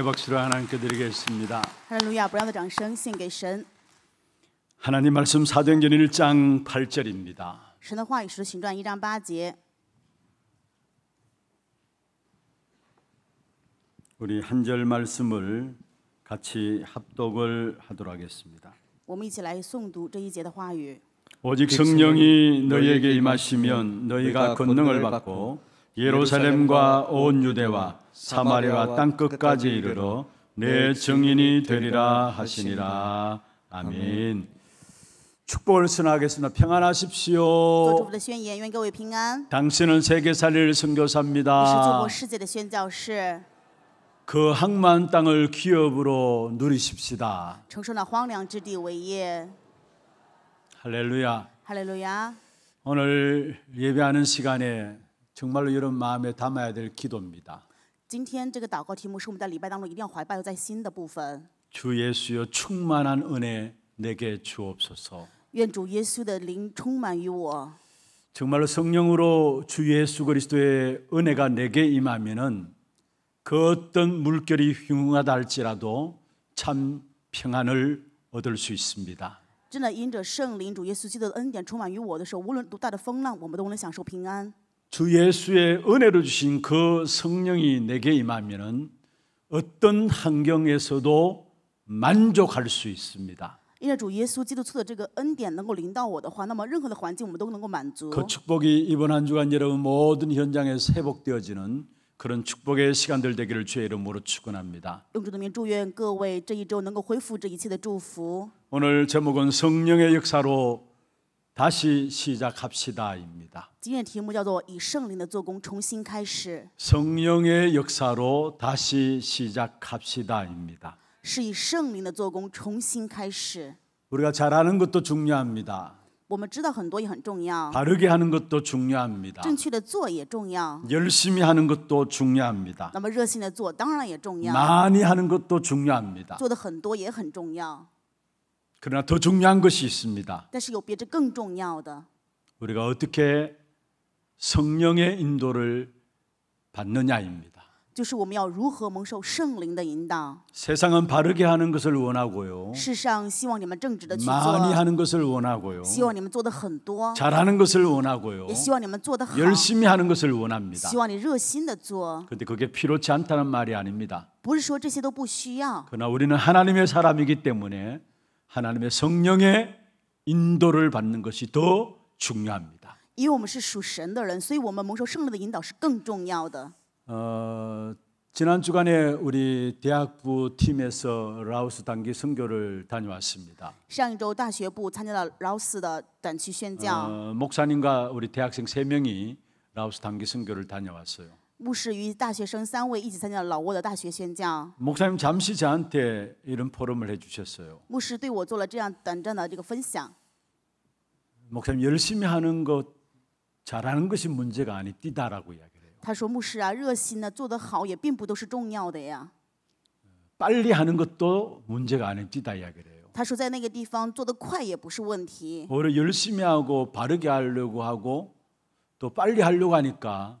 감사의 박수로 하나님께 드리겠습니다. 할렐루야, 不要的掌声献给神. 하나님 말씀 사도행전 1장 8절입니다. 神的话语是行传 1장 8节. 우리 한절 말씀을 같이 합독을 하도록 하겠습니다. 오직 성령이 너희에게 임하시면 너희가 권능을 받고 예루살렘과 온 유대와 사마리아 땅 끝까지 이르러 내 증인이 되리라 하시니라. 아멘. 축복을 선하겠습니다. 평안하십시오. 당신은 세계 살릴 선교사입니다. 그 항만 땅을 기업으로 누리십시다. 할렐루야. 할렐루야. 오늘 예배하는 시간에 정말로 여러분 마음에 담아야 될 기도입니다. 주 예수여 충만한 은혜 내게 주옵소서. 정말로 성령으로 주 예수 그리스도의 은혜가 내게 임하면은 그 어떤 물결이 흉하다 할지라도 참 평안을 얻을 수 있습니다. 真的因着圣灵主耶稣基督的恩典充满于我的时候，无论多大的风浪，我们都能享受平安。주 예수의 은혜로 주신 그 성령이 내게 임하면은 어떤 환경에서도 만족할 수 있습니다. 그 축복이 이번 한 주간 여러분 모든 현장에 회복되어지는 그런 축복의 시간들 되기를 주의 이름으로 축원합니다. 오늘 제목은 성령의 역사로 다시 시작합시다입니다. 今天题目叫做以圣灵的做工重新开始. 성령의 역사로 다시 시작합시다입니다. 是以圣灵的做工重新开始. 우리가 잘하는 것도 중요합니다. 我们知道很多也很重要. 바르게 하는 것도 중요합니다. 正确的做也重要. 열심히 하는 것도 중요합니다. 那么热心的做当然也重要. 많이 하는 것도 중요합니다. 做的很多也很重要. 그러나 더 중요한 것이 있습니다. 우리가 어떻게 성령의 인도를 받느냐입니다. 세상은 바르게 하는 것을 원하고요. 많이 하는 것을 원하고요. 잘하는 것을 원하고요. 열심히 하는 것을 원합니다. 그런데 그게 필요치 않다는 말이 아닙니다. 그러나 우리는 하나님의 사람이기 때문에 하나님의 성령의 인도를 받는 것이 더 중요합니다. 因为我们是属神的人，所以我们蒙受圣灵的引导是更重要的。 지난 주간에 우리 대학부 팀에서 라오스 단기 선교를 다녀왔습니다. 上一周大学部参加了라오스的短期宣教。 목사님과 우리 대학생 세 명이 라오스 단기 선교를 다녀왔어요. 목사님 잠시 저한테 이런 포럼을 해주셨어요. 牧师对我做了这样短暂的这个分享。 목사님 열심히 하는 것 잘하는 것이 문제가 아니뛰다라고 이야기 해요. 他说：“牧师啊，热心呢，做得好也并不都是重要的呀。 빨리 하는 것도 문제가 아니뛰다 이야기 해요. ”他说：“在那个地方做得快也不是问题， 오히려 열심히 하고 바르게 하려고 하고 또 빨리 하려고 하니까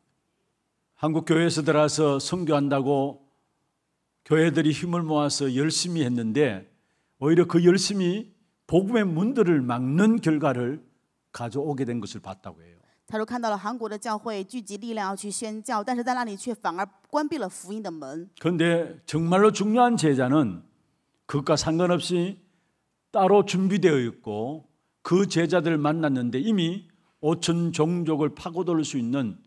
한국 교회에서 들어와서 선교한다고 교회들이 힘을 모아서 열심히 했는데 오히려 그 열심히 복음의 문들을 막는 결과를 가져오게 된 것을 봤다고 해요. 他说看到了韩国的教会聚集力量去宣教但是在那里却反而关闭了福音的门 그런데 정말로 중요한 제자는 그것과 상관없이 따로 준비되어 있고 그제자들 만났는데 이미 5천 종족을 파고들 수 있는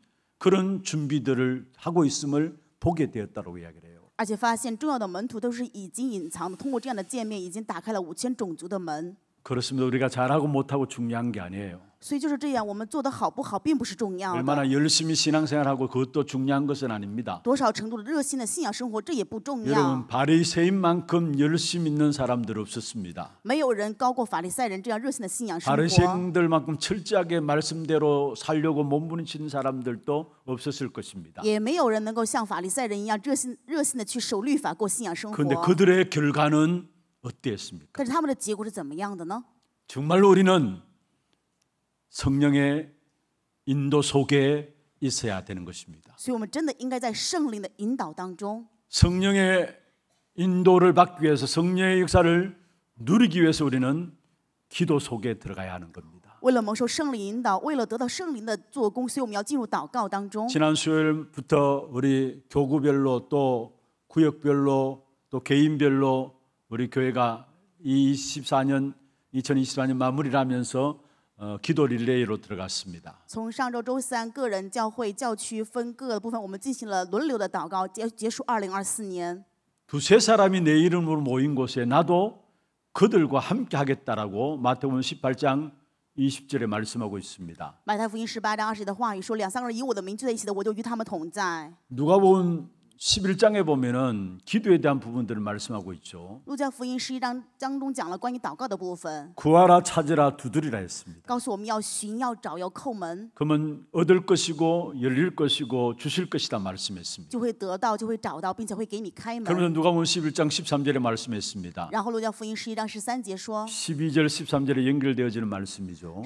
그런 준비들을 하고 있음을 보게 되었다고 이야기를 해요. 而且发现重要的门徒都是已经隐藏的，通过这样的见面，已经打开了五千种族的门。 그렇습니다. 우리가 잘하고 못하고 중요한 게 아니에요. 所以就是这样，我们做得好不好并不是重要的。 얼마나 열심히 신앙생활하고 그것도 중요한 것은 아닙니다. 多少程度的热心的信仰生活，这也不重要 여러분。 바리새인만큼 열심 있는 사람들 없었습니다. 没有人高过法利赛人这样热心的信仰生活。 바리새인들만큼 철저하게 말씀대로 살려고 몸부림치는 사람들도 없었을 것입니다. 也没有人能够像法利赛人一样热心热心的去守律法过信仰生 그런데 그들의 결과는 어땠습니까? 但是他们的结果是怎么样的呢？정말로 우리는 성령의 인도 속에 있어야 되는 것입니다. 성령의 인도를 받기 위해서 성령의 역사를 누리기 위해서 우리는 기도 속에 들어가야 하는 겁니다. 为了蒙受圣灵引导，为了得到圣灵的做工，所以我们要进入祷告当中。 지난 수요일부터 우리 교구별로 또 구역별로 또 개인별로 우리 교회가 이 24년 2024년 마무리 하면서 어, 기도 릴레이로 들어갔습니다. 从上周周三个人教会教区分各部分，我们进行了轮流的祷告，结结束2024年。 두세 사람이 내 이름으로 모인 곳에 나도 그들과 함께 하겠다라고 마태복음 18장 20절에 말씀하고 있습니다. 마태복음 18장 20的话语说，两三个人以我的名聚在一起的，我就与他们同在。 누가복음 11장에 보면은 기도에 대한 부분들을 말씀하고 있죠. 구하라 찾으라 두드리라 했습니다. 그러면 얻을 것이고 열릴 것이고 주실 것이다 말씀했습니다. 그러면 누가복음 11장 13절에 말씀했습니다. 12절 13절에 연결되어지는 말씀이죠.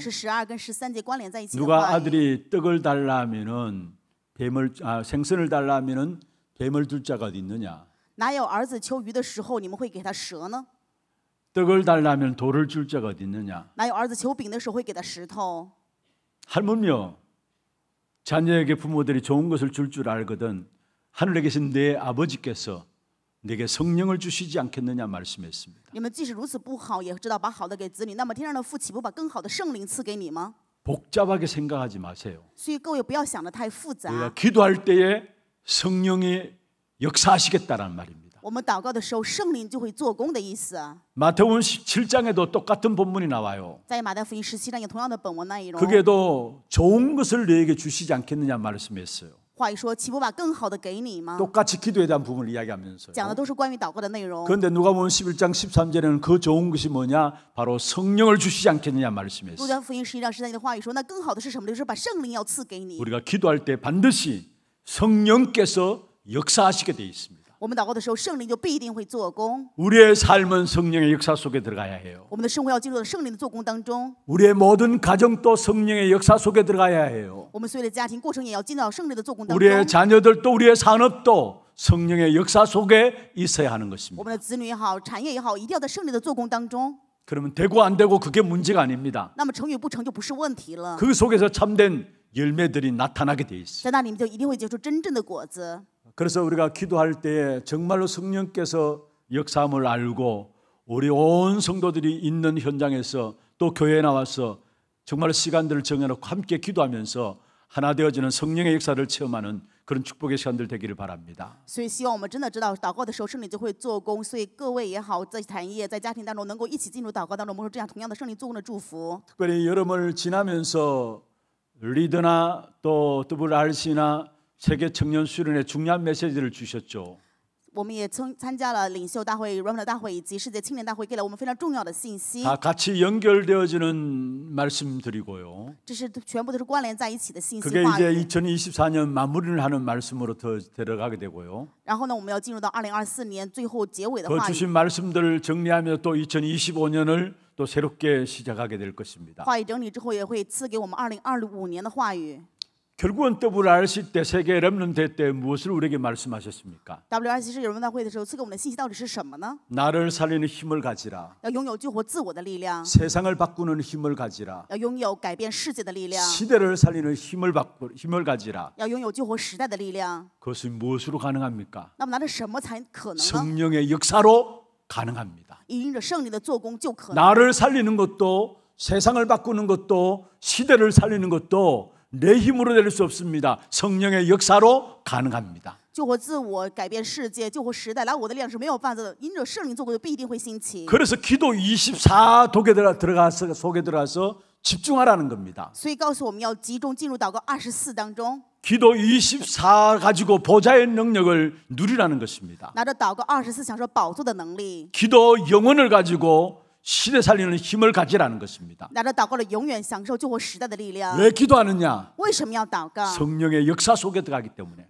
누가 아들이 떡을 달라 면은 뱀을 아, 생선을 달라 면은 뱀을 둘 자가 어 있느냐? 哪儿子求鱼的时候你们会给他蛇呢 떡을 달라면 돌을 줄 자가 있느냐? 哪儿子求饼的时候会给他石头 할머니요. 자녀에게 부모들이 좋은 것을 줄 줄 알거든 하늘에 계신 내 아버지께서 내게 성령을 주시지 않겠느냐 말씀했습니다. 복잡하게 생각하지 마세요. 기도할 때에 성령이 역사하시겠다는 말입니다. 我们祷告的时候，圣灵就会做工的意思。 마태복음 17장에도 똑같은 본문이 나와요. 在马太福音 17장에 동일한 本文内容。 그게도 좋은 것을 너에게 주시지 않겠느냐 말씀했어요. 话说岂不把更好的给你吗 똑같이 기도에 대한 부분을 이야기하면서 讲的都是关于祷告的内容。 그런데 누가복음 11장 13절에는 그 좋은 것이 뭐냐? 바로 성령을 주시지 않겠느냐 말씀했어요. 路加福音十一章十三节的话语说，那更好的是什么？就是把圣灵要赐给你。 우리가 기도할 때 반드시 성령께서 역사하시게 되어 있습니다. 우리의 삶은 성령의 역사 속에 들어가야 해요. 우리의 모든 가정도 성령의 역사 속에 들어가야 해요. 우리의 자녀들도 우리의 산업도 성령의 역사 속에 있어야 하는 것입니다. 그러면 되고 안 되고 그게 문제가 아닙니다. 그 속에서 참된 열매들이 나타나게 돼 있어요. 在那里面就一定会结出真正的果子。 그래서 우리가 기도할 때 정말로 성령께서 역사함을 알고 우리 온 성도들이 있는 현장에서 또 교회에 나와서 정말 시간들을 정해놓고 함께 기도하면서 하나 되어지는 성령의 역사를 체험하는 그런 축복의 시간들 되기를 바랍니다. 所以希여름을 지나면서 리드나 또 WRC나 세계 청년 수련회 중요한 메시지를 주셨죠. 我们也参加了领袖大会软软大会以及世界青年大会给了我们非常重要的信息다 같이 연결되어지는 말씀드리고요. 这是全部都是关联在一起的信息 그게 이제 2024년 마무리를 하는 말씀으로 더 들어가게 되고요. 然后呢我们要进入到二零二四年最后结尾的话语。 주신 말씀들을 정리하며 또 2025년을 또 새롭게 시작하게 될 것입니다. 결국은 WRC 때 세계 렘넌트 때 무엇을 우리에게 말씀하셨습니까? WRC 世界文大的时候赐给我们的信息到底是什么呢 나를 살리는 힘을 가지라. 要拥有救活自我的力量， 세상을 바꾸는 힘을 가지라. 要拥有改变世界的力量， 시대를 살리는 힘을 바꾸 힘을 가지라. 要拥有救活时代的力量。 그것은 무엇으로 가능합니까? 那么拿着什么才可能呢？ 성령의 역사로 가능합니다. 나를 살리는 것도 세상을 바꾸는 것도 시대를 살리는 것도 내 힘으로 될 수 없습니다. 성령의 역사로 가능합니다. 그래서 기도 24독에 들어, 가서 속에 들어가서 집중하라는 겁니다. 기도 24 가지고 보좌의 능력을 누리라는 것입니다. 기도 영혼을 가지고 시대 살리는 힘을 가지라는 것입니다. 왜 기도하느냐? 성령의 역사 속에 들어가기 때문에.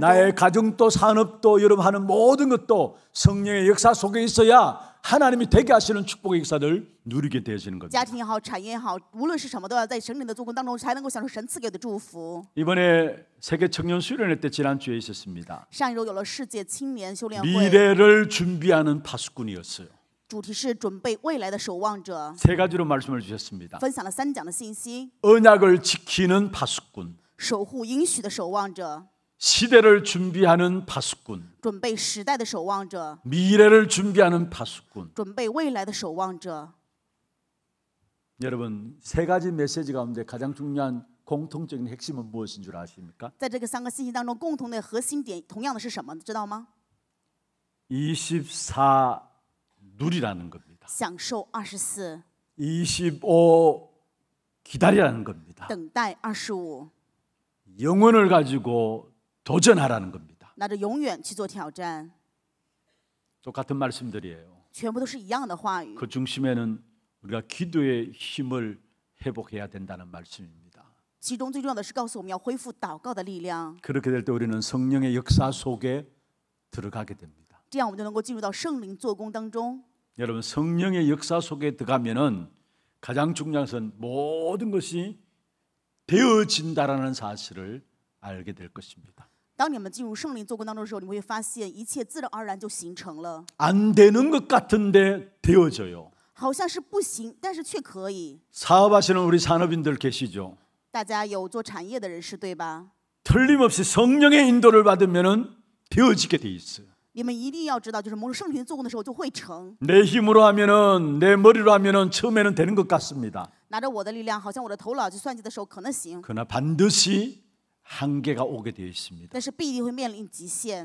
나의 가정도 산업도 여러분 하는 모든 것도 성령의 역사 속에 있어야 하나님이 되게 하시는 축복의 역사들 누리게 되어지는 겁니다. 家庭也好,产业也好,无论是什么都要在神灵的做工当中才能够享受神赐给的祝福. 이번에 세계 청년 수련회 때 지난주에 있었습니다. 上一周有了世界青年修炼 미래를 준비하는 파수꾼이었어요. 主题是准备未来的守望者.세 가지로 말씀을 주셨습니다. 分享了三讲的信息. 언약을 지키는 파수꾼. 守护应许的守望者. 시대를 준비하는 파수꾼. 미래를 준비하는 파수꾼. 여러분 세 가지 메시지 가운데 가장 중요한 공통적인 핵심은 무엇인 줄 아십니까? 在这个三个信息当中，共同的核心点同样的是什么？知道吗？24 누리라는 겁니다. 享受 24. 25 기다리라는 겁니다. 等待 25. 영혼을 가지고 도전하라는 겁니다. 那这永远去做挑战。똑같은 말씀들이에요. 全部都是一样的话语.그 중심에는 우리가 기도의 힘을 회복해야 된다는 말씀입니다. 其中最重要的是告诉我们要恢复祷告的力量. 그렇게 될 때 우리는 성령의 역사 속에 들어가게 됩니다. 这样我们就能够进入到圣灵做工当中. 여러분 성령의 역사 속에 들어가면은 가장 중요한 것은 모든 것이 되어진다라는 사실을 알게 될 것입니다. 当你们进入圣灵做工当中的时候，你会发现一切自然而然就形成了。안 되는 것 같은데 되어져요. 好像是不行，但是却可以。 사업하시는 우리 산업인들 계시죠? 大家有做产业的人士对吧？ 틀림없이 성령의 인도를 받으면은 되어지게 돼 있어요. 你们一定要知道，就是蒙圣灵做工的时候就会成。내 힘으로 하면은 내 머리로 하면은 처음에는 되는 것 같습니다. 拿着我的力量，好像我的头脑去算计的时候可能行， 그러나 반드시 한계가 오게 되어 있습니다.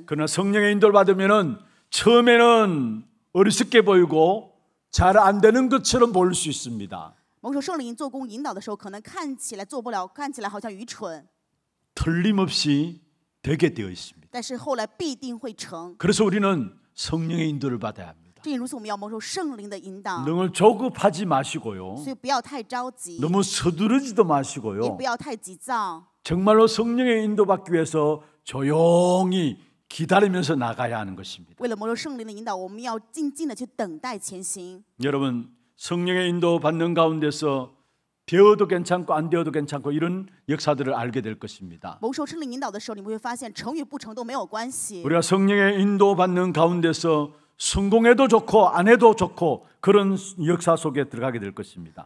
그러나 성령의 인도를 받으면 처음에는 어리석게 보이고 잘 안 되는 것처럼 보일 수 있습니다. 틀림없이 되게 되어 있습니다. 그래서 우리는 성령의 인도를 받아야 합니다. 正如 조급하지 마시고요. 너무 서두르지도 마시고요. 정말로 성령의 인도받기 위해서 조용히 기다리면서 나가야 하는 것입니다. 여러분 성령의 인도 받는 가운데서 되어도 괜찮고 안 되어도 괜찮고 이런 역사들을 알게 될 것입니다. 우리가 성령의 인도 받는 가운데서 성공해도 좋고 안 해도 좋고 그런 역사 속에 들어가게 될 것입니다.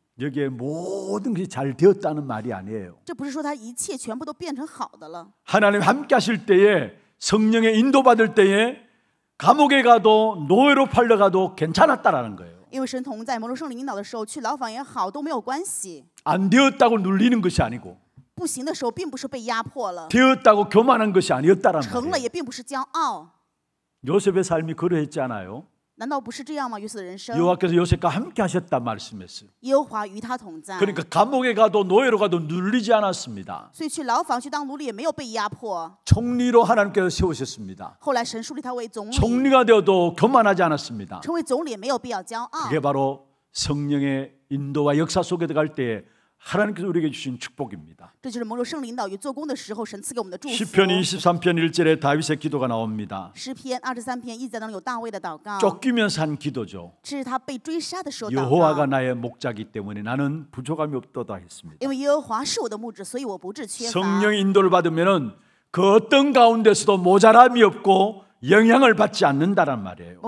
여기에 모든 것이 잘 되었다는 말이 아니에요. 하나님 함께 하실 때에 성령의 인도받을 때에 감옥에 가도 노예로 팔려가도 괜찮았다라는 거예요. 안 되었다고 눌리는 것이 아니고. 되었다고 교만한 것이 아니었다라는 거예요. 요셉의 삶이 그러했잖아요. 여호와께서 요셉과 함께 하셨다 말씀했어요. 그러니까 감옥에 가도 노예로 가도 눌리지 않았습니다. 총리로 하나님께서 세우셨습니다. 총리가 되어도 교만하지 않았습니다. 그게 바로 성령의 인도와 역사 속에 들어갈 때에 하나님께서 우리에게 주신 축복입니다. 시편 23편 1절에 다윗의 기도가 나옵니다. 쫓기면서 한 기도죠. 여호와가 나의 목자기 때문에 나는 부족함이 없도다 했습니다. 성령의 인도를 받으면그 어떤 가운데서도 모자람이 없고 영향을 받지 않는다란 말이에요.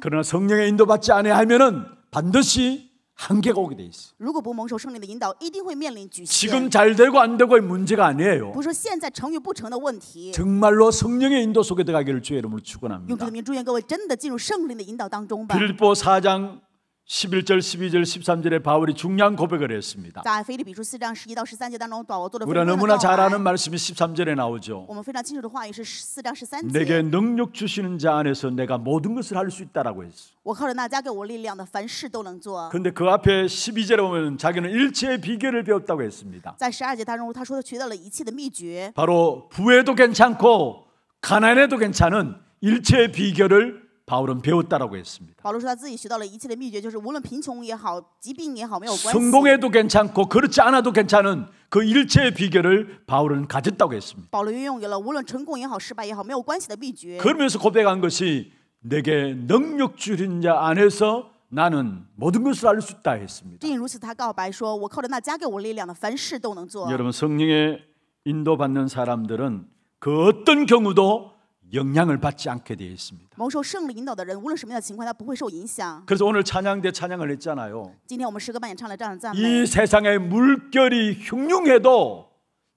그러나 성령의 인도받지 아니하면은 반드시 한계가 오게 돼 있어. 如果不蒙受圣灵的引导一定会面临局 지금 잘 되고 안 되고의 문제가 아니에요. 不是现在成与不成的问题。 정말로 성령의 인도 속에 들어가기를 주의 이름으로 축원합니다. 用主的名祝愿各位真的进入圣灵的引导当中吧。빌보 4장 11절, 12절, 13절에 바울이 중요한 고백을 했습니다. 우리가 너무나 잘 아는 말씀이 13절에 나오죠. 내게 능력 주시는 자 안에서 내가 모든 것을 할 수 있다라고 했어. 근데 그 앞에 12절에 보면 자기는 일체의 비결을 배웠다고 했습니다. 바로 부에도 괜찮고 가난에도 괜찮은 일체의 비결을 바울은 배웠다라고 했습니다. 성공해도 괜찮고 그렇지 않아도 괜찮은 그 일체의 비결을 바울은 가졌다고 했습니다. 그러면서 고백한 것이 내게 능력 주린 자 안에서 나는 모든 것을 알 수 있다 했습니다. 여러분 성령의 인도받는 사람들은 그 어떤 경우도 영향을 받지 않게 되어 있습니다. 蒙受圣灵引导的人，无论什么样的情况，他不会受影响。 그래서 오늘 찬양대 찬양을 했잖아요. 今天我们诗歌班也唱了这样的赞美。이 세상의 물결이 흉흉해도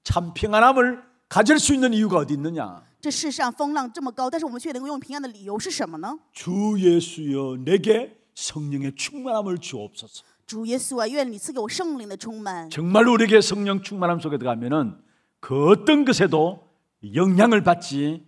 참 평안함을 가질 수 있는 이유가 어디 있느냐? 这世上风浪这么高，但是我们却能够用平安的理由是什么呢？주 예수여 내게 성령의 충만함을 주옵소서. 主耶稣啊，愿你赐给我圣灵的充满。정말 우리에게 성령 충만함 속에 들어가면은 그 어떤 것에도 영향을 받지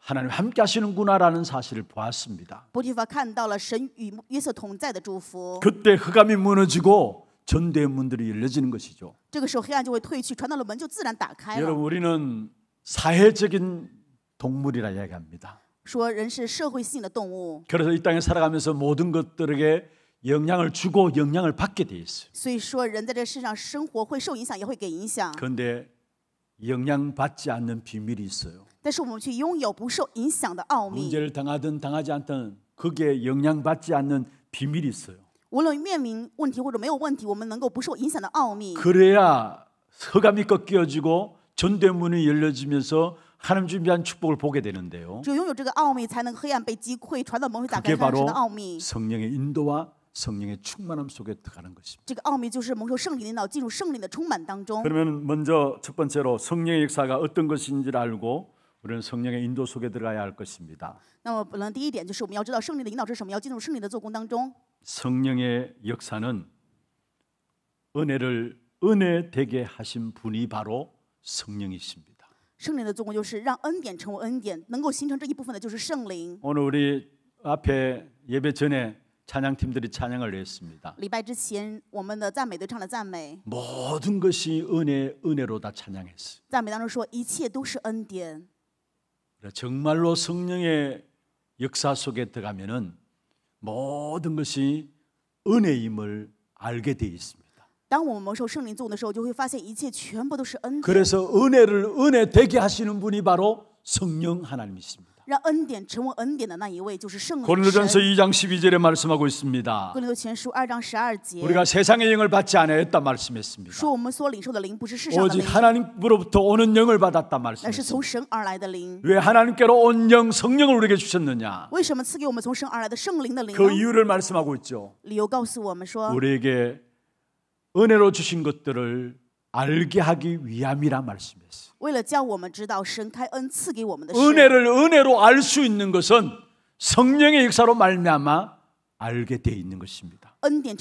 하나님 함께 하시는구나라는 사실을 보았습니다. 그때 흑암이 무너지고 전대 문들이 열려지는 것이죠. 여러분 우리는 사회적인 동물이라 이야기합니다. 그래서 이 땅에 살아가면서 모든 것들에게 영향을 주고 영향을 받게 돼 있어요. 그런데 영향 받지 않는 비밀이 있어요. 但是我们去拥有不受影响的奥秘。 문제를 당하든 당하지 않든 그게 영향받지 않는 비밀이 있어요. 无论面临问题或者没有问题，我们能够不受影响的奥秘。 그래야 서감이 꺾여지고 전대문이 열려지면서 하나님 준비한 축복을 보게 되는데요. 只有拥有这个奥秘，才能黑暗被击溃，传道门会打开그的奥秘。 성령의 인도와 성령의 충만함 속에 들어가는 것입니다. 这个奥秘就是蒙受圣灵领导，进入圣灵的充满当中。 그러면 먼저 첫 번째로 성령의 역사가 어떤 것인지를 알고 우리는 성령의 인도 속에 들어가야 할 것입니다. 那么，本来第一点就是我们要知道圣灵的引导是什么，要进入圣灵的做工当中。 성령의 역사는 은혜를 은혜 되게 하신 분이 바로 성령이십니다. 圣灵的做工就是让恩典成为恩典，能够形成这一部分的就是圣灵。 오늘 우리 앞에 예배 전에 찬양팀들이 찬양을 냈습니다. 礼拜之前，我们的赞美队唱了赞美， 모든 것이 은혜 은혜로 다 찬양했어요. 赞美当中说一切都是恩典。 정말로 성령의 역사 속에 들어가면은 모든 것이 은혜임을 알게 되어 있습니다. 当我们蒙受圣灵的时候就会发现一切全部都是恩 그래서 은혜를 은혜 되게 하시는 분이 바로 성령 하나님이십니다. 있습니让恩典成为恩典的那一位就是圣灵。 고린도전서 2장 12절에 말씀하고 있습니다. 哥林多前书二章十二节 우리가 세상의 영을 받지 않았다 말씀했습니다. 说我们所领受的灵不是世上的 오직 하나님으로부터 오는 영을 받았다 말씀했습 从神而来的灵。왜 하나님께로 온영 성령을 우리에게 주셨느냐? 为什么赐给我们从神而来的圣灵的灵그 이유를 말씀하고 있죠. 理由告诉我们说， 우리에게 은혜로 주신 것들을 알게 하기 위함이라 말씀했어요. 은혜를 은혜로 알 수 있는 것은 성령의 역사로 말미암아 알게 되어 있는 것입니다. 창세기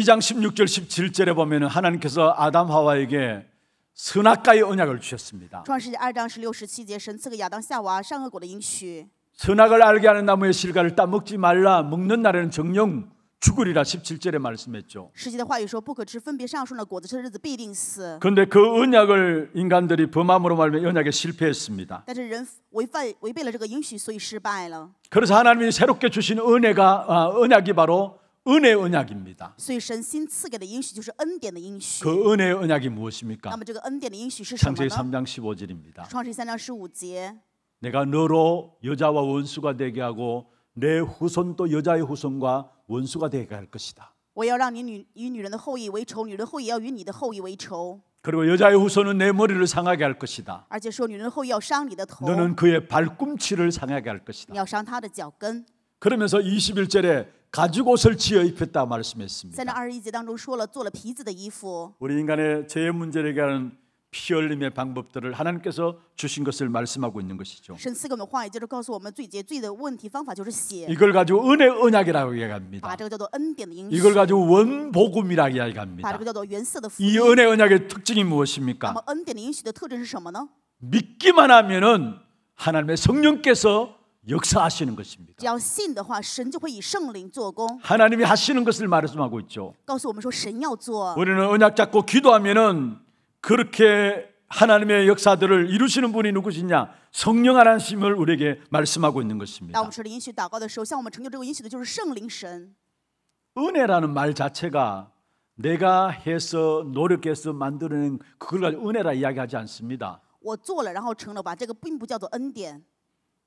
2장 16절 17절에 보면 하나님께서 아담 하와에게 선악과의 언약을 주셨습니다. 선악을 알게 하는 나무의 실과를 따먹지 말라. 먹는 날에는 정령 죽으리라 17절에 말씀했죠. 世界데그 언약을 인간들이 범함으로 말면 언약에 실패했습니다. 그래서 하나님이 새롭게 주신 은혜가 아, 언약이 바로 은혜 언약입니다. 그 은혜 언약이 무엇입니까? 창세기 3장 15절입니다. 내가 너로 여자와 원수가 되게 하고 내 후손도 여자의 후손과 원수가 되게 할 것이다. 그리고 여자의 후손은 내 머리를 상하게 할 것이다. 너는 그의 발꿈치를 상하게 할 것이다. 그러면서 21절에 가죽옷을 지어 입혔다 말씀했습니다. 우리 인간의 죄의 문제를 얘기하는 피 흘림의 방법들을 하나님께서 주신 것을 말씀하고 있는 것이죠. 이걸 가지고 은혜 언약이라고 이기합니다 이걸 가지고 원복음이라고 이야기합니다. 이 은혜 언약의 특징이 무엇입니까? 믿기만 하면은 하나님의 성령께서 역사하시는 것입니다. 하나님이 하시는 것을 말씀하고 있죠. 우리는 언약 잡고 기도하면은 그렇게 하나님의 역사들을 이루시는 분이 누구시냐? 성령 하나님을 우리에게 말씀하고 있는 것입니다. 은혜라는 말 자체가 내가 해서 노력해서 만들어 그걸 가지고 은혜라 이야기하지 않습니다.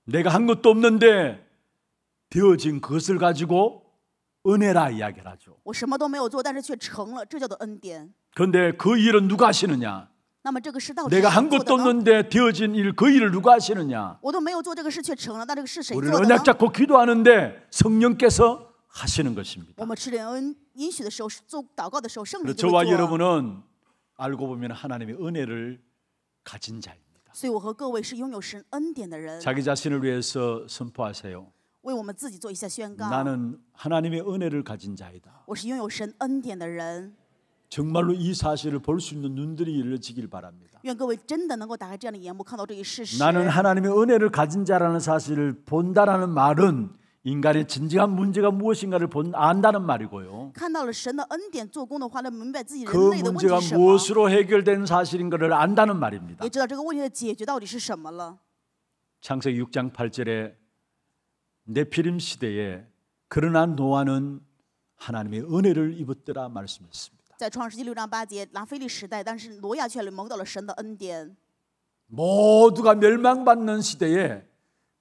내가 한 것도 없는데 되어진 것을 가지고 은혜라 이야기를 하죠. 그런데 그 일은 누가 하시느냐? 내가 한 것도 없는데 되어진 일 그 일을 누가 하시느냐? 우리는 언약 잡고 기도하는데 성령께서 하시는 것입니다. 저와 여러분은 알고 보면 하나님의 은혜를 가진 자입니다. 자기 자신을 위해서 선포하세요. 나는 하나님의 은혜를 가진 자이다. 정말로 이 사실을 볼 수 있는 눈들이 열려지길 바랍니다. 나는 하나님의 은혜를 가진 자라는 사실을 본다라는 말은 인간의 진정한 문제가 무엇인가를 본 안다는 말이고요. 그 문제가 무엇으로 해결된 사실인가를 안다는 말입니다. 창세기 6장 8절에 네피림 시대에 그러나 노아는 하나님의 은혜를 입었더라 말씀했습니다. 在创世纪六章八节，拿非利时代，但是挪亚却蒙到了神的恩典。 모두가 멸망받는 시대에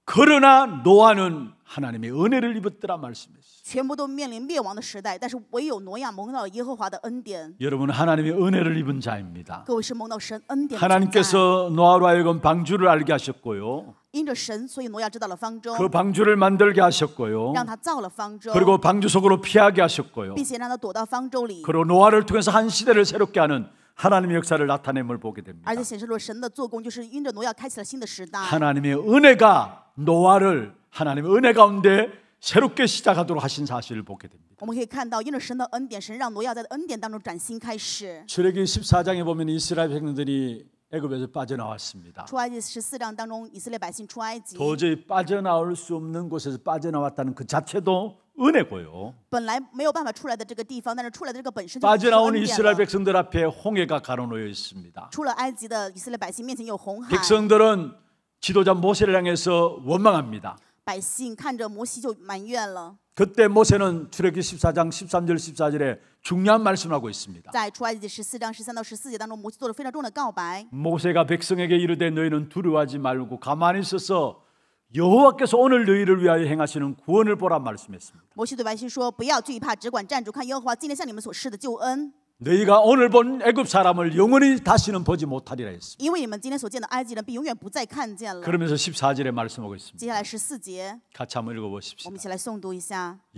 그러나 노아는 하나님의 은혜를 입었더라 말씀이었어요. 全部都面临灭亡的时代，但是唯有挪亚蒙到耶和华的恩典。 여러분 하나님의 은혜를 입은 자입니다. 各位是蒙到神恩典的 하나님께서 노아로 하여금 방주를 알게 하셨고요. 그 방주를 만들게 하셨고요. 그리고 방주 속으로 피하게 하셨고요. 그리고 노아를 통해서 한 시대를 새롭게 하는 하나님의 역사를 나타냄을 보게 됩니다. 하나님의 은혜가 노아를 하나님의 은혜 가운데 새롭게 시작하도록 하신 사실을 보게 됩니다. 출애기 14장에 보면 이스라엘 백성들이 애굽에서 빠져나왔습니다. 출애굽 14장 当中以色列百姓出埃及 도저히 빠져나올 수 없는 곳에서 빠져나왔다는 그 자체도 은혜고요. 本来没有办法出来的这个地方，但是出来的这个本身 빠져나온 이스라엘 백성들 앞에 홍해가 가로놓여 있습니다. 出了埃及的以色列百姓面前有红海。 백성들은 지도자 모세를 향해서 원망합니다. 百姓看着摩西就埋怨了。 그때 모세는 출애굽기 14장 13절 14절에 중요한 말씀하고 있습니다. 모세가 백성에게 이르되 너희는 두려워하지 말고 가만히 있어서 여호와께서 오늘 너희를 위하여 행하시는 구원을 보라 말씀했습니다. 摩西对百姓说：“不要惧怕，只管站住，看耶和华今天向你们所施的救恩。” 너희가 오늘 본 애굽 사람을 영원히 다시는 보지 못하리라 했습니다. 그러면서 14절에 말씀하고 있습니다. 같이 한번 읽어 보십시다.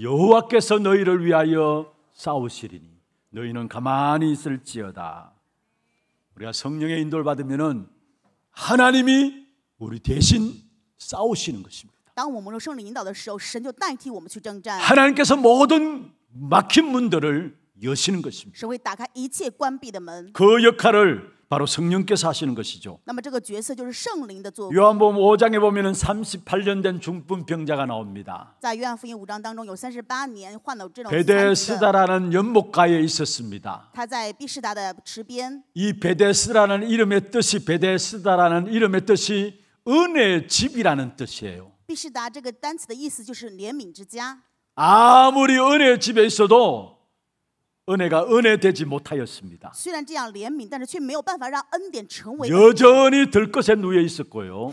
여호와께서 너희를 위하여 싸우시리니 너희는 가만히 있을지어다. 우리가 성령의 인도를 받으면은 하나님이 우리 대신 싸우시는 것입니다. 하나님께서 모든 막힌 문들을 여시는 것입니다. 그 역할을 바로 성령께서 하시는 것이죠. 요한복음 5장에 보면은 38년 된 중풍 병자가 나옵니다. 베데스다라는 연못가에 있었습니다. 이 베데스다라는 이름의 뜻이 베데스다라는 이름의 뜻이 은혜의 집이라는 뜻이에요. 아무리 은혜의 집에 있어도 은혜가 은혜 되지 못하였습니다. 여전히 들것에 누워 있었고요.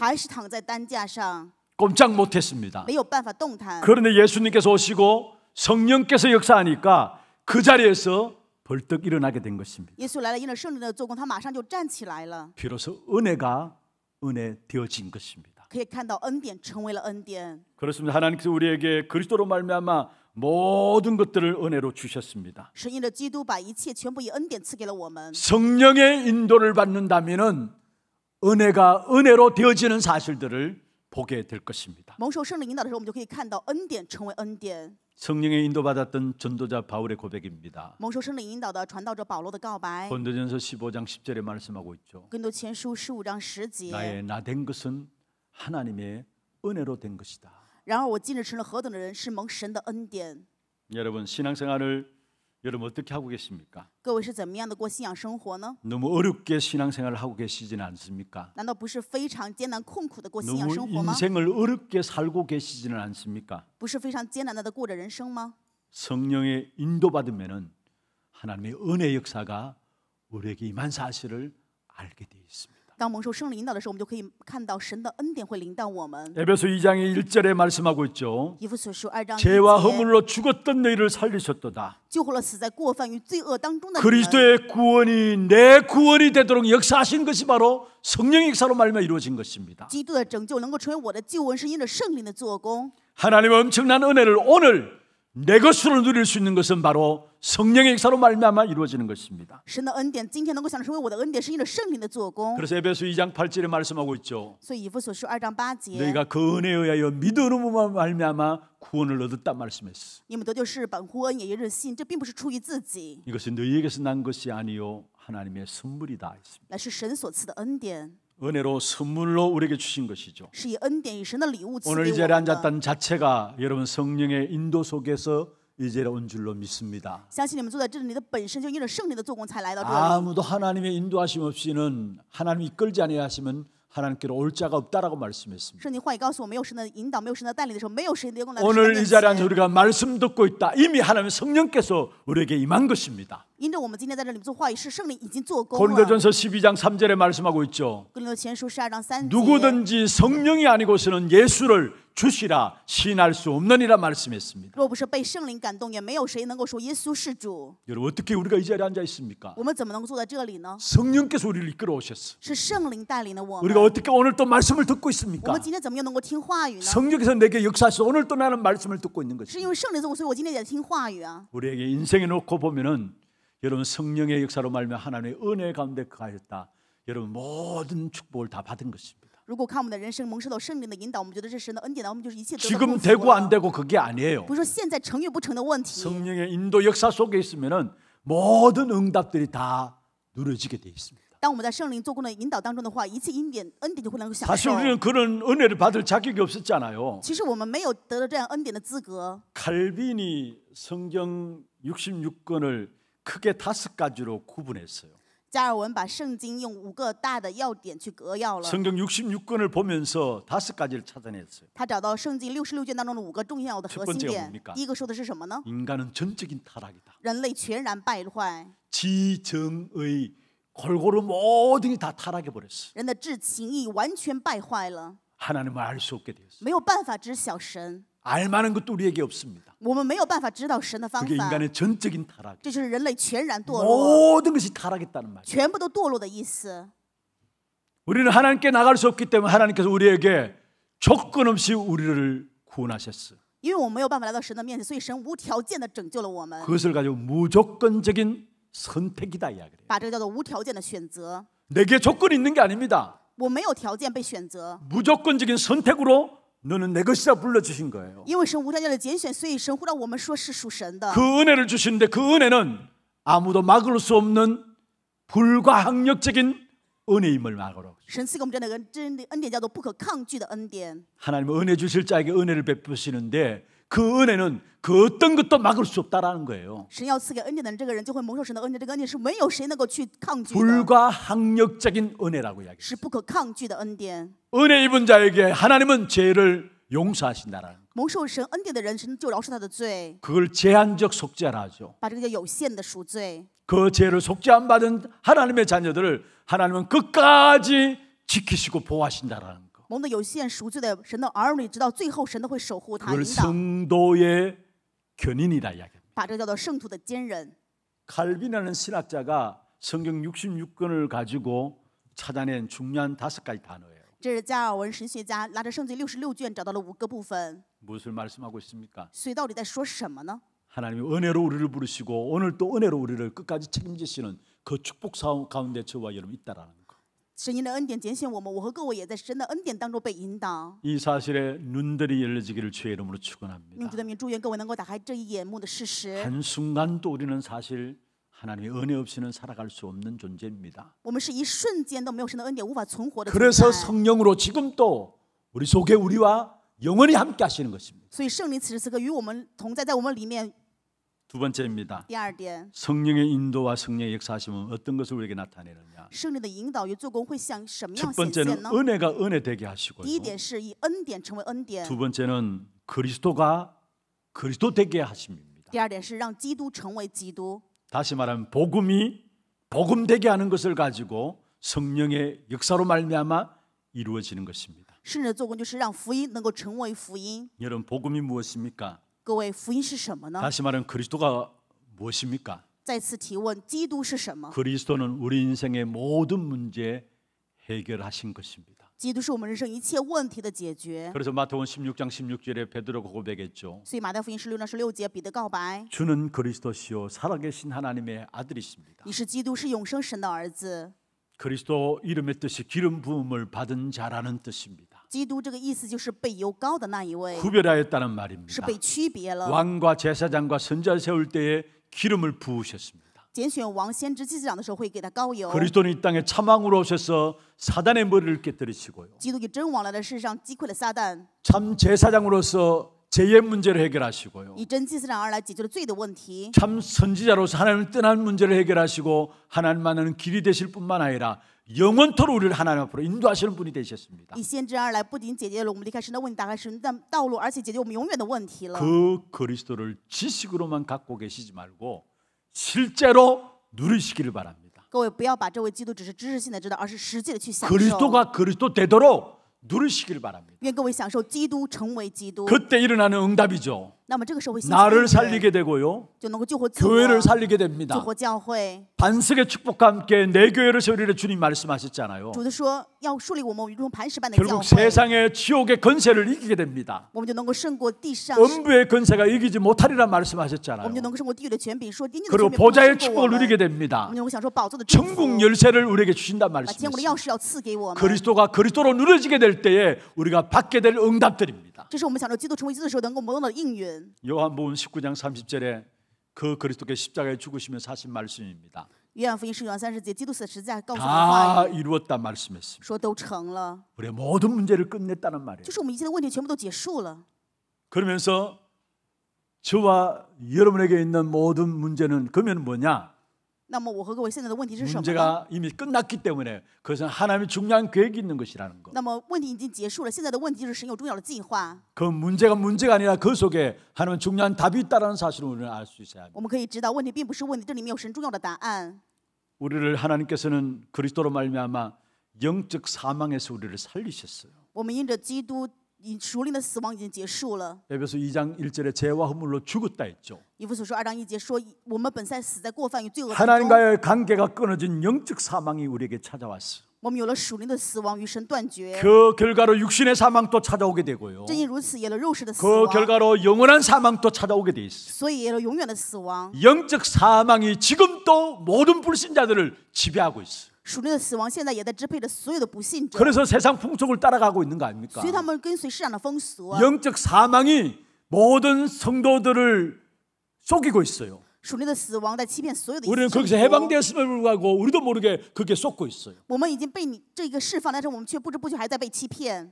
꼼짝 못했습니다. 그런데 예수님께서 오시고 성령께서 역사하니까 그 자리에서 벌떡 일어나게 된 것입니다. 비로소 은혜가 은혜 되어진 것입니다. 그렇습니다. 하나님께서 우리에게 그리스도로 말미암아 모든 것들을 은혜로 주셨습니다. 성령의 인도를 받는다면은 은혜가 은혜로 되어지는 사실들을 보게 될 것입니다. 성령의 인도받았던 전도자 바울의 고백입니다. 본도전서 15장 10절에 말씀하고 있죠. 나의 나 된 것은 하나님의 은혜로 된 것이다. 然而我今日成了何等的人，是蒙神的恩典。 여러분 신앙생활을 여러분 어떻게 하고 계십니까? 各位是怎么样的过信仰生活呢？ 너무 어렵게 신앙생활을 하고 계시진 않습니까? 难道不是非常艰难困苦的过信仰生活吗？ 인생을 어렵게 살고 계시지는 않습니까? 不是非常艰难的过着人生吗？ 성령의 인도받으면은 하나님의 은혜 역사가 우리에게 임한 사실을 알게 되어 있습니다. 当蒙受圣灵引导的时候，我们就可以看到神的恩典会领导我们。에베소 2장의 1절에 말씀하고 있죠. 以弗所书2장 죄와허물로 죽었던 너희를 살리셨도다. 救活了死在过犯与罪恶当中的 그리스도의 구원이 내 구원이 되도록 역사하신 것이 바로 성령 의 역사로 말미암아 이루어진 것입니다. 基督的拯救能够成为我的救恩，是因着圣灵的做工。 하나님의 엄청난 은혜를 오늘 내 것으로 누릴 수 있는 것은 바로 성령의 역사로 말미암아 이루어지는 것입니다. 그래서 에베소 2장 8절에 말씀하고 있죠. 너희가 그 은혜에 의하여 믿음으로 말미암아 구원을 얻었다 말씀했어. 이것은 너희에게서 난 것이 아니요 하나님의 선물이다 했습니다. 은혜로 선물로 우리에게 주신 것이죠. 오늘 이 자리에 앉았다는 자체가 여러분 성령의 인도 속에서 이자리온 줄로 믿습니다. 아무도 하나님의 인도하심 없이는 하나님이 끌지 아니하시면 하나님께로 올 자가 없다라고 말씀했습니다. 오늘 이 자리에 앉아 우리가 말씀 듣고 있다. 이미 하나님 성령께서 우리에게 임한 것입니다. 고린도전서 12장 3절에 말씀하고 있죠. 누구든지 성령이 아니고서는 예수를 주시라 시인할 수 없느니라 말씀했습니다. 여러분 어떻게 우리가 이 자리에 앉아 있습니까? 성령께서 우리를 이끌어 오셨어. 是 우리가 어떻게 오늘 또 말씀을 듣고 있습니까? 성령께서 내게 역사해서 오늘 또 나는 말씀을 듣고 있는 거지. 是因우리에게 인생에 놓고 보면은 여러분 성령의 역사로 말면 하나님의 은혜 가운데 가였다. 여러분 모든 축복을 다 받은 것입니다. 지금 되고 안 되고 그게 아니에요. 성령의 인도 역사 속에 있으면 모든 응답들이 다 누려지게 돼 있습니다. 사실 우리는 그런 은혜를 받을 자격이 없었잖아요. 칼빈이 성경 66권을 크게 다섯 가지로 구분했어요. 加尔文把圣经用五个大的要点去格要了。 성경 66권을 보면서 다섯 가지를 찾아냈어요. 他找到圣经六十卷当中的五个重要的核心点첫번째가뭡니까第一个说的是什么呢？ 인간은 전적인 타락이다. 人类全然败坏， 지정의 골고루 모든 게다 타락해 버렸어. 人的志情意完全败坏了， 하나님을 알수 없게 되었어. 没有办法知晓神。 알만한 것도 우리에게 없습니다. 그게 인간의 전적인 타락. 모든 것이 타락했다는 말. 全部都 우리는 하나님께 나갈 수 없기 때문에 하나님께서 우리에게 조건 없이 우리를 구원하셨어. 그것을 가지고 무조건적인 선택이다 이야기를. 把 내게 조건 있는 게 아닙니다. 무조건적인 선택으로 너는 내 것이라 불러주신 거예요. 그 은혜를 주시는데 그 은혜는 아무도 막을 수 없는 불가항력적인 은혜임을 막으로. 하나님 은혜 주실 자에게 은혜를 베푸시는데 그 은혜는 그 어떤 것도 막을 수 없다라는 거예요. 불가항력적인 은혜라고 이야기해요. 은혜 입은 자에게 하나님은 죄를 용서하신다라는 그걸 제한적 속죄라 하죠. 그 죄를 속죄 안 받은 하나님의 자녀들을 하나님은 끝까지 지키시고 보호하신다라는 蒙的有限赎罪的神的儿女，直到最后，神都会守护他，그 성도의 견인이라 이야기합니把这叫做圣徒的坚韧。 칼빈이라는 신학자가 성경 66권을 가지고 찾아낸 중요한 다섯 가지 단어예요. 这是加尔文神学家拿着圣经六十六卷找到了五个部分，무엇 말씀하고 있습니까? 所以到底在说什么呢？ 하나님이 은혜로 우리를 부르시고 오늘 또 은혜로 우리를 끝까지 책임지시는 그 축복 사- 가운데 저와 여러분 있다라는 神的恩典拣选我们，我和各位也在神的恩典当中被引导。이 사실에 눈들이 열려지기를 주의 이름으로 축원합니다. 主的名祝愿各位能够打开这一眼目的事实。한 순간도 우리는 사실 하나님의 은혜 없이는 살아갈 수 없는 존재입니다. 그래서 성령으로 지금 또 우리 속에 우리와 영원히 함께 하시는 것입니다. 두 번째입니다. 성령의 인도와 성령의 역사하심은 어떤 것을 우리에게 나타내느냐. 圣灵的引导与做工첫 번째는 은혜가 은혜 되게 하시고 第두 번째는 그리스도가 그리스도 되게 하심입니다. 다시 말하면 복음이 복음 되게 하는 것을 가지고 성령의 역사로 말미암아 이루어지는 것입니다. 여러분 복음이 무엇입니까? 各位，福音是什么呢？ 다시 말하면 그리스도가 무엇입니까? 再次提问，基督是什么？ 그리스도는 우리 인생의 모든 문제 해결하신 것입니다. 基督是我们人生一切问题的解决。 그래서 마태복음 16장 16절에 베드로가 고백했죠. 所以马太福音十六章十六节，彼得告白 주는 그리스도시요 살아계신 하나님의 아들이십니다. ：“你是基督，是永生神的儿子。” 그리스도 이름의 뜻이 기름 부음을 받은 자라는 뜻입니다. 基督这个意 구별하였다는 말입니다. 왕과 제사장과 선자 세울 때에 기름을 부으셨습니다. 그리스도는 이 땅에 참왕으로 오셔서 사단의 머리를 깨뜨리시고요. 참 제사장으로서 죄의 문제를 해결하시고요. 참 선지자로서 하나님을 떠난 문제를 해결하시고 하나님 만나 길이 되실 뿐만 아니라 영원토록 우리를 하나님 앞으로 인도하시는 분이 되셨습니다. 以先知不仅解决了我们离开神的问题打开神的道路而且解决我们永远的问题了그 그리스도를 지식으로만 갖고 계시지 말고 실제로 누리시기를 바랍니다. 各位不要把这位基督只是知识性的知道，而是实际的去享受。 그리스도가 그리스도 되도록 누리시기를 바랍니다. 愿各位享受基督，成为基督。 그때 일어나는 응답이죠. 나를 살리게 되고요. 교회를 살리게 됩니다. 반석의 축복과 함께 내 교회를 세우리라 주님 말씀하셨잖아요. 결국 세상의 지옥의 건세를 이기게 됩니다. 음부의 건세가 이기지 못하리라 말씀하셨잖아요. 그리고 보좌의 축복을 누리게 됩니다. 천국 열쇠를 우리에게 주신단 말씀이죠. 그리스도가 그리스도로 누려지게 될 때에 우리가 받게 될 응답들입니다. l e b 요한복음 19장 30절에 그 그리스도께 십자가에 죽으시면사신 말씀입니다. 다 이루었다 말씀했습니다. 우리 모든 문제를 끝냈다는 말이에요. 그러면서 저와 여러분에게 있는 모든 문제는 그러면 뭐냐? 문제가 이미 끝났기 때문에 그것은 하나님의 중요한 계획이 있는 것이라는 거. 그 문제가 문제가 아니라 그 속에 하나님의 중요한 답이 있다는 사실을 우리는 알 수 있어야 합니다. 우리를 하나님께서는 그리스도로 말미암아 영적 사망에서 우리를 살리셨어요. 我们因你属灵的死亡已经结束了。 에베소 2장 1절에 죄와 허물로 죽었다 했죠. 以弗所二章一节说我们本在死在过犯与罪恶中 하나님과의 관계가 끊어진 영적 사망이 우리에게 찾아왔어. 我们有了属灵的死亡，与神断绝。그 결과로 육신의 사망도 찾아오게 되고요. 正因如此，有了肉身的死그 결과로 영원한 사망도 찾아오게 돼 있어. 所以也有永远的死亡。 영적 사망이 지금도 모든 불신자들을 지배하고 있어. 그래서 세상 풍속을 따라가고 있는 거 아닙니까? 영적 사망이 모든 성도들을 속이고 있어요. 우리는 거기서 해방되었음을 불구하고 우리도 모르게 그게 쏟고 있어요.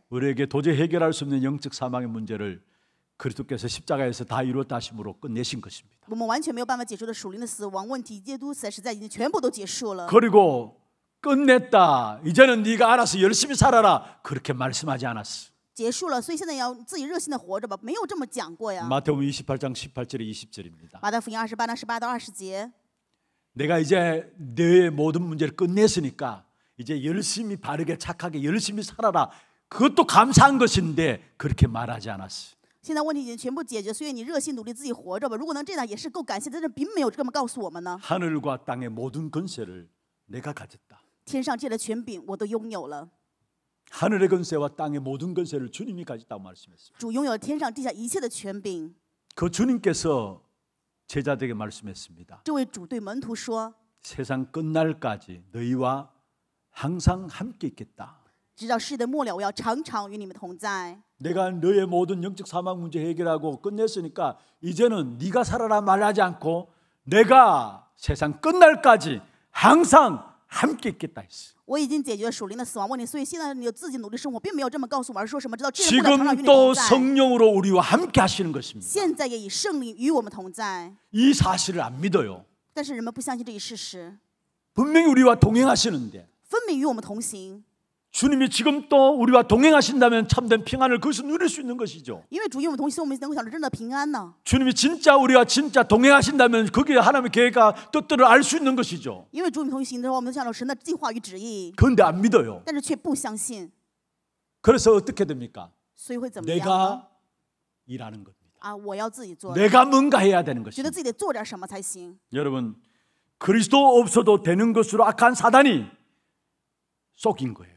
우리에게 도저히 해결할 수 없는 영적 사망의 문제를 그리스도께서 십자가에서 다 이루었다 심으로 끝내신 것입니다. 그리고 끝냈다. 이제는 네가 알아서 열심히 살아라. 그렇게 말씀하지 않았어. 结束了，所以现在要自己热心的活着吧，没有这么讲过呀。 마태복음 28장 18절에 20절입니다. 马太福音 내가 이제 너의 모든 문제를 끝냈으니까 이제 열심히 바르게 착하게 열심히 살아라. 그것도 감사한 것인데 그렇게 말하지 않았어. 现在问题已经全部解决，所以你热心努力自己活着吧。如果能这样也是够感谢，但是并没有这么告诉我们呢。 하늘과 땅의 모든 권세를 내가 가졌다. 天上界的权柄我都拥有了。 하늘의 권세와 땅의 모든 권세를 주님이 가졌다고 말씀했습니다. 그 주님께서 제자들에게 말씀했습니다. 세상 끝날까지 너희와 항상 함께 있겠다. 내가 너의 모든 영적 사망 문제 해결하고 끝냈으니까 이제는 네가 살아라 말하지 않고 내가 세상 끝날까지 항상 함께 있겠다 했어. 我已经解决属灵的死亡问题，所以现在你自己努力生活，并没有这么告诉我，而是说什么知道。지금 성령으로 우리와 함께 하시는 것입니다. 现在也以圣灵与我们同在。이 사실을 안 믿어요. 但是人们不相信这一事实。 분명히 우리와 동행하시는데. 分明与我们同行. 주님이 지금 또 우리와 동행하신다면 참된 평안을 거기서 누릴 수 있는 것이죠. 주님이 진짜 우리와 진짜 동행하신다면 거기에 하나님의 계획과 뜻들을 알 수 있는 것이죠. 그런데 안 믿어요. 그래서 어떻게 됩니까? 내가 일하는 겁니다. 내가 뭔가 해야 되는 것이죠. 여러분 그리스도 없어도 되는 것으로 악한 사단이 속인 거예요.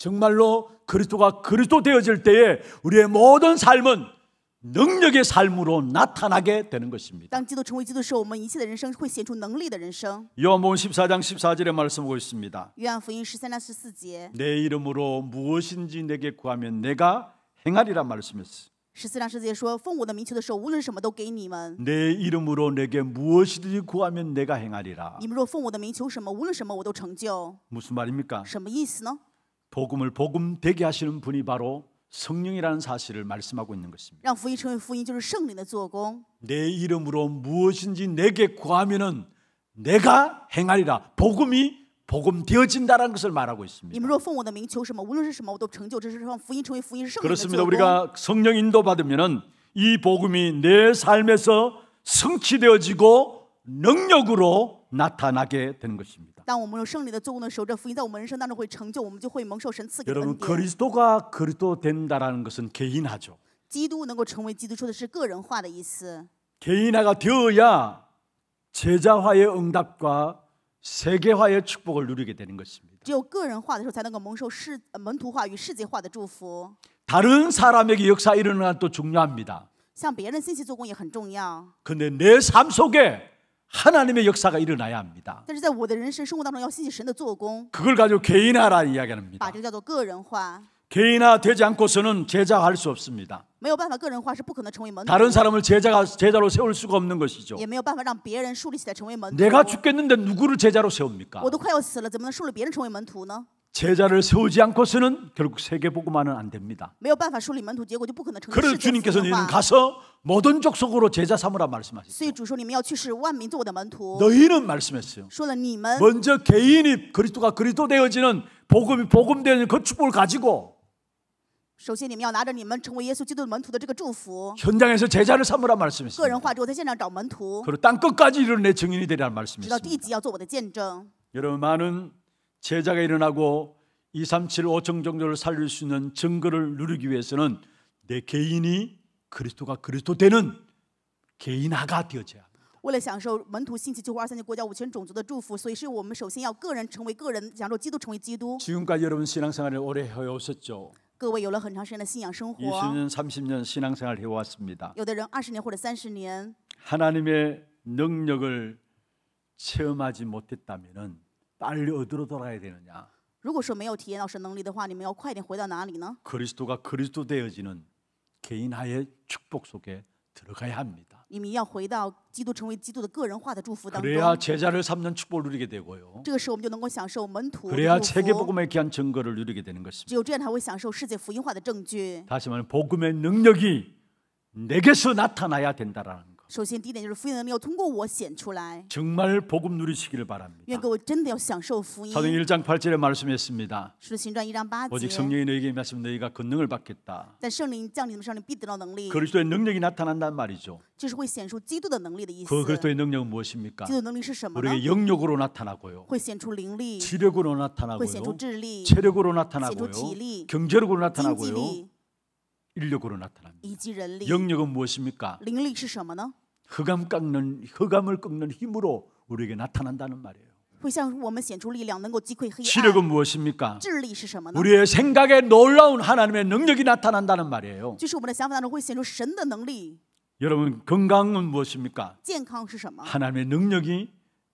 정말로 그리스도가 그리스도 되어질 때에 우리의 모든 삶은 능력의 삶으로 나타나게 되는 것입니다. 요한복음 14장 14절에 말씀하고 있습니다. 내 이름으로 무엇인지 내게 구하면 내가 행하리라 말씀했어. 十내 이름으로 내게 무엇이든지 구하면 내가 행하리라. 무슨 말입니까? 什么意思呢？ 복음을 복음 되게 하시는 분이 바로 성령이라는 사실을 말씀하고 있는 것입니다. 내 이름으로 무엇인지 내게 구하면은 내가 행하리라. 복음이 복음 되어진다라는 것을 말하고 있습니다. 그렇습니다. 우리가 성령 인도 받으면은 이 복음이 내 삶에서 성취되어지고 능력으로 나타나게 되는 것입니다. 当我们有圣灵的作工的时候，这福音在我们人生当中会成就，我们就会蒙受神赐给的恩 여러분 典。 그리스도가 그리스도 된다라는 것은 개인화죠. 基督能够成为基督，说的是个人化的意思。 개인화가 되어야 제자화의 응답과 세계화의 축복을 누리게 되는 것입니다. 只有个人化的时候，才能够蒙受世呃门徒化与世界化的祝福。 다른 사람에게 역사 일어나는 것도 중요합니다. 向别人信息做工也很重要， 근데 내 삶 속에 하나님의 역사가 일어나야 합니다. 그걸 가지고 개인화라 이야기합니다. 개인화 되지 않고서는 제자할수 없습니다. 다른 사람을 제자가 제자로 세울 수가 없는 것이죠. 내가 죽겠는데 누구를 제자로 세웁니까? 제자를 세우지 않고서는 결국 세계 복음화는 안 됩니다. 그래서 주님께서 는 가서 모든 족속으로 제자 삼으라 말씀하셨어요. 너희는 말씀했어요. 먼저 개인이 그리스도가 그리스도 되어지는 복음이 복음되는 그 축복을 가지고 현장에서 제자를 삼으라 말씀이세요. 그리고 땅 끝까지 이르내 증인이 되라 말씀이세요. 直 여러분 많은 제자가 일어나고 2, 3, 7, 5층 정도를 살릴 수 있는 증거를 누리기 위해서는 내 개인이 그리스도가 그리스도 되는 개인화가 되어져야 합니다. 为了享受门徒兴起救活三千国家五千种族的祝福所以是我们首先要个人成为个人享受基督成为基督 지금까지 여러분 신앙생활을 오래 해오셨죠? 各位有了很长时间的信仰生活， 20년, 30년 신앙생활 해왔습니다. 有的人二十年或者三十年， 하나님의 능력을 체험하지 못했다면은 빨리 어디로 돌아가야 되느냐? 如果说没有体验到神能力的话，你们要快点回到哪里呢？ 그리스도가 그리스도 되어지는 개인하의 축복 속에 들어가야 합니다. 你们要回到基督成为基督的个人化的祝福当 그래야 제자를 삼는 축복을 누리게 되고요. 这个时候我们就能够享受门徒 그래야 세계복음에 귀한 증거를 누리게 되는 것입니다. 只有这样才会享受世界福音化的证据。 다시 말하 복음의 능력이 내게서 나타나야 된다라는 首先，第一点就是福音的没有通过我显出来。 정말 복음 누리시기를 바랍니다. 愿各位真的要享受福音。 사도행 1장 8절에 말씀했습니다. 使徒行传一章八 오직 성령이 너에게 임하시 너희가 권능을 받겠다. 在圣灵降临的上面必得到能力， 그리스도의 능력이 나타난단 말이죠. 就是会显出基督的能力的意思。그 그리스도의 능력은 무엇입니까? 督的能力是什么呢？우리에 영역으로 나타나고요. 会显出灵力， 지력으로 나타나고요. 智力、체력으로 나타나고요. 体力 경제력으로 나타나고요. 인력으로 나타납니다. 영력은 무엇입니까? 흑암 깎는 흑암을 꺾는 힘으로 우리에게 나타난다는 말이에요. 치력은 무엇입니까? 우리의 생각에 놀라운 하나님의 능력이 나타난다는 말이에요. 여러분 건강은 무엇입니까? 하나님의 능력이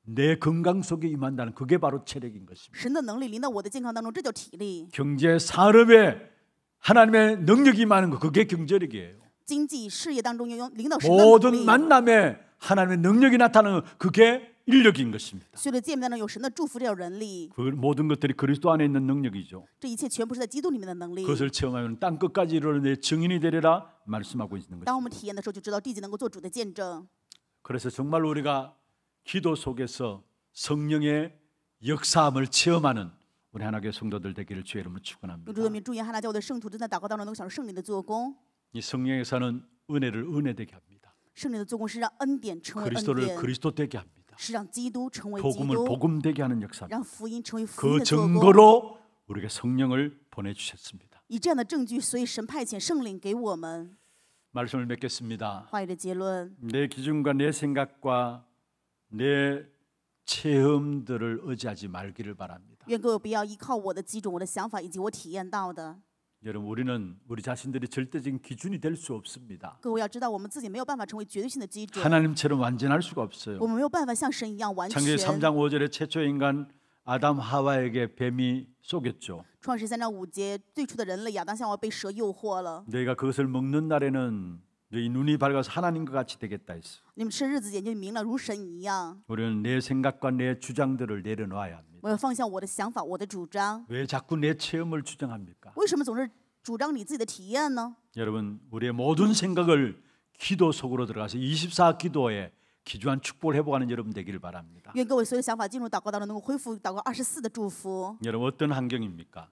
내 건강 속에 임한다는 그게 바로 체력인 것입니다. 경제 산업에 하나님의 능력이 많은 거 그게 경제력이에요. 모든 만남에 하나님의 능력이 나타나는 거 그게 인력인 것입니다. 그 모든 것들이 그리스도 안에 있는 능력이죠. 그것을 체험하면 땅 끝까지 이르내 증인이 되리라 말씀하고 있는 거죠. 当我 그래서 정말 우리가 기도 속에서 성령의 역사함을 체험하는 우리 하나교 성도들 되기를 주의 이름으로 축원합니다. 이 성령의 사는 은혜를 은혜 되게 합니다. 그리스도를 그리스도 되게 합니다. 복음을 복음 되게 하는 역사입니다. 그 증거로 우리에 성령을 보내 주셨습니다. 말씀을 맺겠습니다내 기준과 내 생각과 내 체험들을 의지하지 말기를 바랍니다. 愿各位不要依靠我的基准、我的想法以及我体验到的。 여러분 우리는 우리 자신들이 절대적인 기준이 될 수 없습니다. 各位要知道，我们自己没有办法成为绝对性的基准， 하나님처럼 완전할 수가 없어요. 我们没有办法像神一样完全。 창세기 3장 5절에 최초 인간 아담 하와에게 뱀이 속였죠. 创世三章五节，最初的人类亚当夏娃被蛇诱惑了。너가 그것을 먹는 날에는 이 눈이 밝아서 하나님과 같이 되겠다 했어. 你们是日子眼睛明了，如神一样。 우리는 내 생각과 내 주장들을 내려놔야 합니다. 我要放下我的想法，我的主张。왜 자꾸 내 체험을 주장합니까? 为什么总是主张你自己的体验呢？ 여러분, 우리의 모든 생각을 기도 속으로 들어가서 24 기도에 기주한 축복을 회복하는 여러분 되기를 바랍니다. 愿各位所有想法进入祷 여러분 어떤 환경입니까?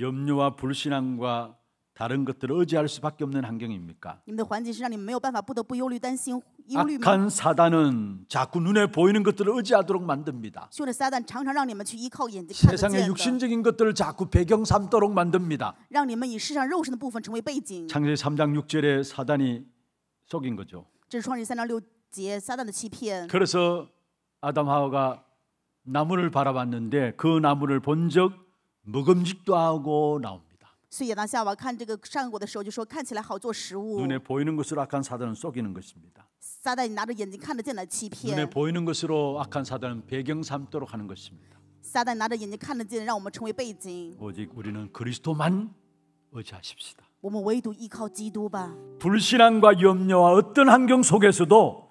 염려와 불신앙과 다른 것들을 의지할 수밖에 없는 환경입니까? 악한 사단은 자꾸 눈에 보이는 것들을 의지하도록 만듭니다. 세상의 육신적인 것들을 자꾸 배경 삼도록 만듭니다. 창세기 3장 6절에 사단이 속인 거죠. 그래서 아담 하와가 나무를 바라봤는데 그 나무를 본적 무금직도 하고 나옵니다. 所以亚当夏娃看这个善果的时候，就说看起来好做食物。 눈에 보이는 것으 악한 사단은 속이는 것입니다.撒旦拿着眼睛看得见来欺 눈에 보이는 것으로 악한 사단은 배경 삼도록 하는 것입니다. 撒旦拿着眼睛看得见，让我们成为背景。 오직 우리는 그리스도만 의지하십시다. 我们唯独依靠基督吧。 불신앙과 염려와 어떤 환경 속에서도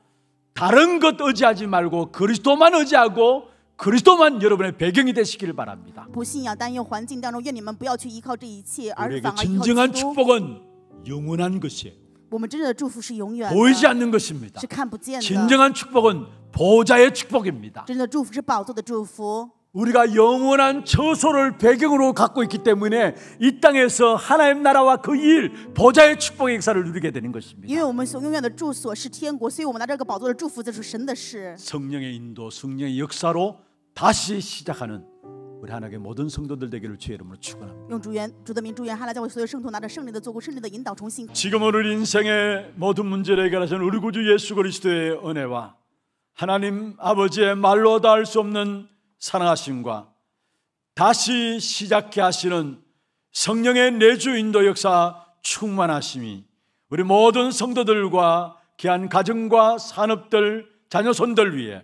다른 것 의지하지 말고 그리스도만 의지하고 그리스도만 여러분의 배경이 되시기를 바랍니다. 진정한 축복은 영원한 것이에요. 보이지 않는 것입니다. 진정한 축복은 보좌의 축복입니다. 우리가 영원한 저소를 배경으로 갖고 있기 때문에 이 땅에서 하나님 나라와 그 일, 보좌의 축복의 역사를 누리게 되는 것입니다. 성령의 인도, 성령의 역사로 다시 시작하는 우리 하나님의 모든 성도들 되기를 주의 이름으로 축원합니다. 지금 오늘 인생의 모든 문 구를 해결하신 우리 구주 예수 그리스도의 은혜와 하나님 아버지의 말로 다할 수 없는 사랑하심과 다시 시작케 하시는 성령의 내주 인도 역사 충만하심이 우리 모든 성도들과 귀한 가정과 산업들 자녀손들 위해